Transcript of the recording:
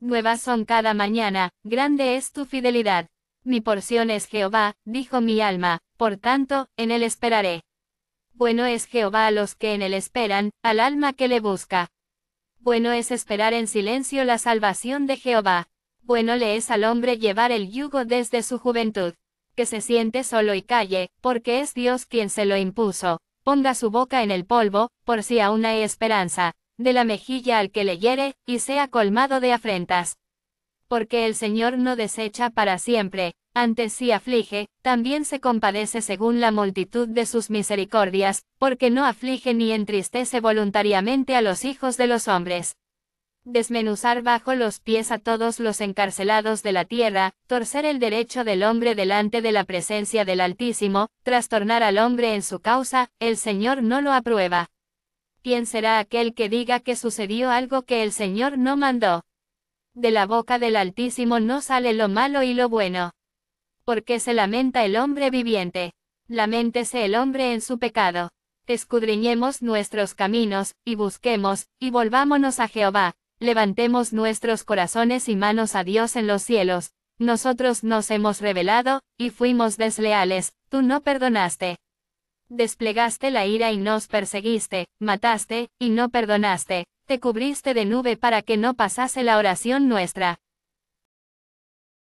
Nuevas son cada mañana, grande es tu fidelidad. Mi porción es Jehová, dijo mi alma, por tanto, en él esperaré. Bueno es Jehová a los que en él esperan, al alma que le busca. Bueno es esperar en silencio la salvación de Jehová. Bueno le es al hombre llevar el yugo desde su juventud. Que se siente solo y calle, porque es Dios quien se lo impuso. Ponga su boca en el polvo, por si aún hay esperanza de la mejilla al que le hiere, y sea colmado de afrentas. Porque el Señor no desecha para siempre, antes si aflige, también se compadece según la multitud de sus misericordias, porque no aflige ni entristece voluntariamente a los hijos de los hombres. Desmenuzar bajo los pies a todos los encarcelados de la tierra, torcer el derecho del hombre delante de la presencia del Altísimo, trastornar al hombre en su causa, el Señor no lo aprueba. ¿quién será aquel que diga que sucedió algo que el Señor no mandó? De la boca del Altísimo no sale lo malo y lo bueno. Porque se lamenta el hombre viviente? Lamentese el hombre en su pecado. Escudriñemos nuestros caminos, y busquemos, y volvámonos a Jehová, levantemos nuestros corazones y manos a Dios en los cielos, nosotros nos hemos revelado, y fuimos desleales, tú no perdonaste. Desplegaste la ira y nos perseguiste, mataste, y no perdonaste, te cubriste de nube para que no pasase la oración nuestra,